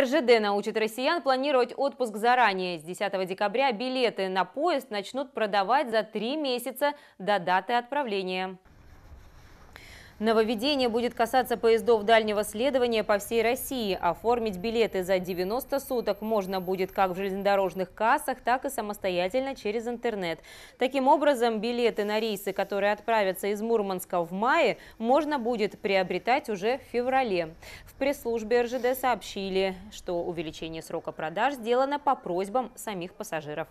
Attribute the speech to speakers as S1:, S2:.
S1: РЖД научит россиян планировать отпуск заранее. С 10 декабря билеты на поезд начнут продавать за три месяца до даты отправления. Нововведение будет касаться поездов дальнего следования по всей России. Оформить билеты за 90 суток можно будет как в железнодорожных кассах, так и самостоятельно через интернет. Таким образом, билеты на рейсы, которые отправятся из Мурманска в мае, можно будет приобретать уже в феврале. В пресс-службе РЖД сообщили, что увеличение срока продаж сделано по просьбам самих пассажиров.